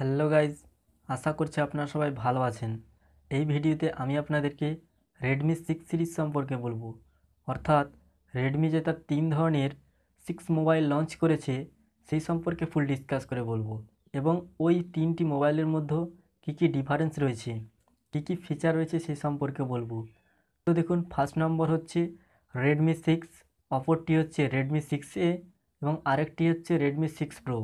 hello guys আশা করছি আপনারা সবাই ভালো আছেন এই ভিডিওতে আমি আপনাদেরকে রেডমি সিক্স সিরিজ সম্পর্কে বলবো অর্থাৎ রেডমি যে তার তিন ধরনের সিক্স মোবাইল লঞ্চ করেছে সেই সম্পর্কে ফুল ডিসকাস করে বলবো এবং ওই তিনটি মোবাইলের মধ্যে কি কি ডিফারেন্স রয়েছে কি কি ফিচার রয়েছে সেই সম্পর্কে বলবো তো দেখুন ফার্স্ট নম্বর হচ্ছে রেডমি সিক্স অপরটি হচ্ছে রেডমি সিক্স এ এবং আরেকটি হচ্ছে রেডমি সিক্স প্রো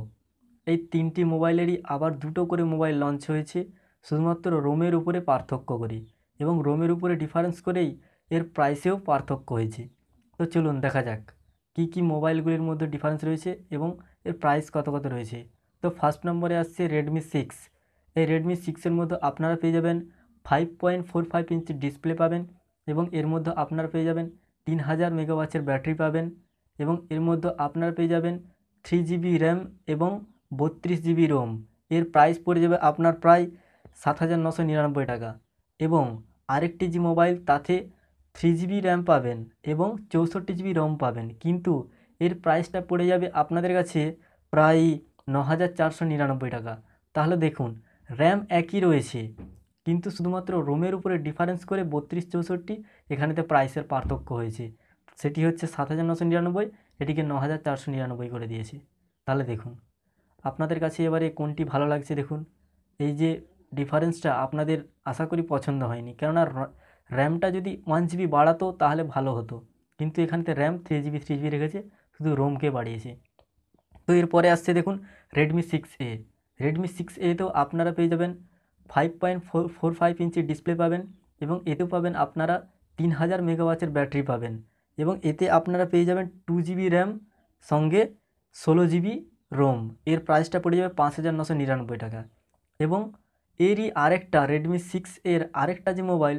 এই তিনটি মোবাইলেরই আবার দুটো করে মোবাইল লঞ্চ হয়েছে শুধুমাত্র রোমের উপরে পার্থক্য করে এবং রোমের উপরে ডিফারেন্স করেই এর প্রাইসেও পার্থক্য হয়েছে তো চলুন দেখা যাক কি কি মোবাইলগুলির মধ্যে ডিফারেন্স রয়েছে এবং এর প্রাইস কত কত রয়েছে তো ফার্স্ট নম্বরে আসছে রেডমি সিক্স এই রেডমি সিক্সের মধ্যে আপনারা পেয়ে যাবেন five point four five inch display পাবেন এবং এর মধ্যে আপনারা পেয়ে যাবেন তিন হাজার মেগাওয়াচের ব্যাটারি পাবেন এবং এর মধ্যে আপনারা পেয়ে যাবেন থ্রি জিবি র্যাম এবং বত্রিশ জিবি রোম এর প্রাইস পড়ে যাবে আপনার প্রায় সাত হাজার নশো নিরানব্বই টাকা এবং আরেকটি জি মোবাইল তাতে থ্রি জিবি র্যাম পাবেন এবং চৌষট্টি জিবি রোম পাবেন কিন্তু এর প্রাইসটা পড়ে যাবে আপনাদের কাছে প্রায় ন হাজার চারশো নিরানব্বই টাকা তাহলে দেখুন র্যাম একই রয়েছে কিন্তু শুধুমাত্র রোমের উপরে ডিফারেন্স করে বত্রিশ চৌষট্টি এখানেতে প্রাইসের পার্থক্য হয়েছে সেটি হচ্ছে সাত হাজার নশো নিরানব্বই এটিকে ন হাজার চারশো নিরানব্বই করে দিয়েছে তাহলে দেখুন আপনাদের কাছে এবারে কোনটি ভালো লাগছে দেখুন এই যে ডিফারেন্সটা আপনাদের আশা করি পছন্দ হয়নি কেননা র্যামটা যদি ওয়ান জিবি বাড়াতো তাহলে ভালো হতো কিন্তু এখানেতে RAM three GB three GB রেখেছে শুধু রোমকে বাড়িয়েছে তো এরপরে আসছে দেখুন Redmi six A Redmi six A তো আপনারা পেয়ে যাবেন five point four four five inch display পাবেন এবং এতেও পাবেন আপনারা তিন হাজার মেগাওয়াচের ব্যাটারি পাবেন এবং এতে আপনারা পেয়ে যাবেন টু জিবি র্যাম সঙ্গে ষোলো জিবি রোম এর প্রাইসটা পড়ে যাবে পাঁচ হাজার নশো নিরানব্বই টাকা এবং এরই আরেকটা রেডমি সিক্স এর আরেকটা যে মোবাইল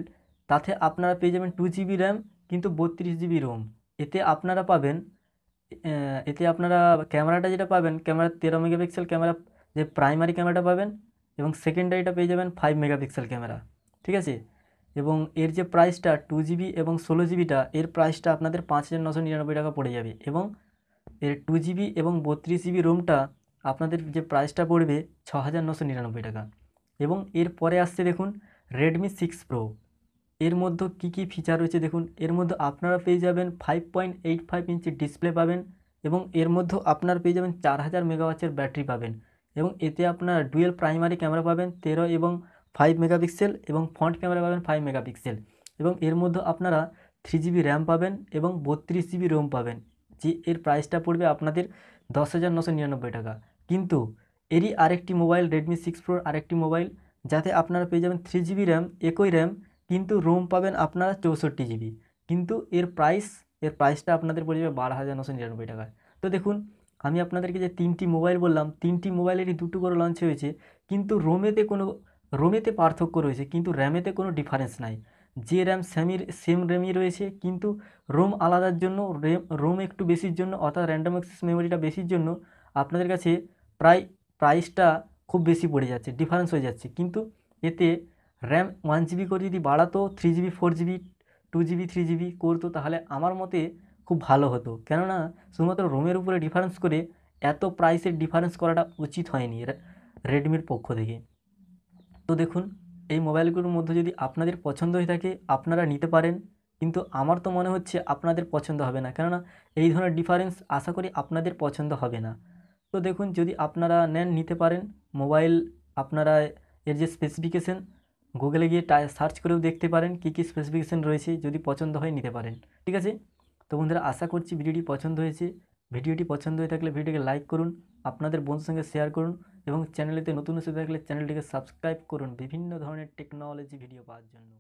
তাতে আপনারা পেয়ে যাবেন টু জিবি র্যাম কিন্তু বত্রিশ জিবি রোম এতে আপনারা পাবেন এতে আপনারা ক্যামেরাটা যেটা পাবেন ক্যামেরা তেরো মেগাপিক্সেল ক্যামেরা যে প্রাইমারি ক্যামেরাটা পাবেন এবং সেকেন্ডারিটা পেয়ে যাবেন ফাইভ মেগাপিক্সেল ক্যামেরা ঠিক আছে এবং এর যে প্রাইসটা টু জিবি এবং ষোলো জিবিটা এর প্রাইসটা আপনাদের পাঁচ হাজার নশো নিরানব্বই টাকা পড়ে যাবে এবং এর টু জিবি এবং বত্রিশ জিবি রোমটা আপনাদের যে প্রাইসটা পড়বে ছ হাজার নশো নিরানব্বই টাকা এবং এর পরে আসছে দেখুন রেডমি সিক্স প্রো এর মধ্যে কি কি ফিচার রয়েছে দেখুন এর মধ্যে আপনারা পেয়ে যাবেন five point eight five inch display পাবেন এবং এর মধ্যে আপনারা পেয়ে যাবেন চার হাজার মেগাওয়াচের ব্যাটারি পাবেন এবং এতে আপনারা ডুয়েল প্রাইমারি ক্যামেরা পাবেন তেরো এবং ফাইভ মেগাপিক্সেল এবং ফ্রন্ট ক্যামেরা পাবেন ফাইভ মেগাপিক্সেল এবং এর মধ্যে আপনারা থ্রি জিবি র্যাম পাবেন এবং বত্রিশ জিবি রোম পাবেন যে এর প্রাইসটা পড়বে আপনাদের দশ হাজার নশো নিরানব্বই টাকা কিন্তু এরই আরেকটি মোবাইল রেডমি সিক্স প্রোর আরেকটি মোবাইল যাতে আপনারা পেয়ে যাবেন থ্রি জিবি র্যাম একই র্যাম কিন্তু রোম পাবেন আপনারা চৌষট্টি জিবি কিন্তু এর প্রাইস এর প্রাইসটা আপনাদের পড়ে যাবে বারো হাজার নশো নিরানব্বই টাকা তো দেখুন আমি আপনাদেরকে যে তিনটি মোবাইল বললাম তিনটি মোবাইলেরই দুটো করে লঞ্চ হয়েছে কিন্তু রোমেতে কোনো রোমেতে পার্থক্য রয়েছে কিন্তু র্যামেতে কোনো ডিফারেন্স নাই যে র্যাম স্যামির সেম র্যামই রয়েছে কিন্তু রোম আলাদার জন্য রেম রোম একটু বেশির জন্য অর্থাৎ র্যান্ডম অ্যাক্সেস মেমোরিটা বেশির জন্য আপনাদের কাছে প্রায় প্রাইসটা খুব বেশি পড়ে যাচ্ছে ডিফারেন্স হয়ে যাচ্ছে কিন্তু এতে র্যাম ওয়ান জিবি করে যদি বাড়াতো three GB four GB two GB three GB করতো তাহলে আমার মতে খুব ভালো হতো কেননা শুধুমাত্র রোমের উপরে ডিফারেন্স করে এত প্রাইসের ডিফারেন্স করাটা উচিত হয়নি রেডমির পক্ষ থেকে তো দেখুন এই মোবাইলগুলোর মধ্যে যদি আপনাদের পছন্দ হয়ে থাকে আপনারা নিতে পারেন কিন্তু আমার তো মনে হচ্ছে আপনাদের পছন্দ হবে না কেননা এই ধরনের ডিফারেন্স আশা করি আপনাদের পছন্দ হবে না তো দেখুন যদি আপনারা নেন নিতে পারেন মোবাইল আপনারা এর যে স্পেসিফিকেশন গুগলে গিয়ে সার্চ করেও দেখতে পারেন কী কী স্পেসিফিকেশান রয়েছে যদি পছন্দ হয় নিতে পারেন ঠিক আছে তো বন্ধুরা আশা করছি ভিডিওটি পছন্দ হয়েছে ভিডিওটি পছন্দ হয়ে থাকলে ভিডিওকে লাইক করুন আপনাদের বন্ধুর সঙ্গে শেয়ার করুন এবং চ্যানেলেতে নতুন এসে থাকলে চ্যানেলটিকে সাবস্ক্রাইব করুন বিভিন্ন ধরনের টেকনোলজি ভিডিও পাওয়ার জন্য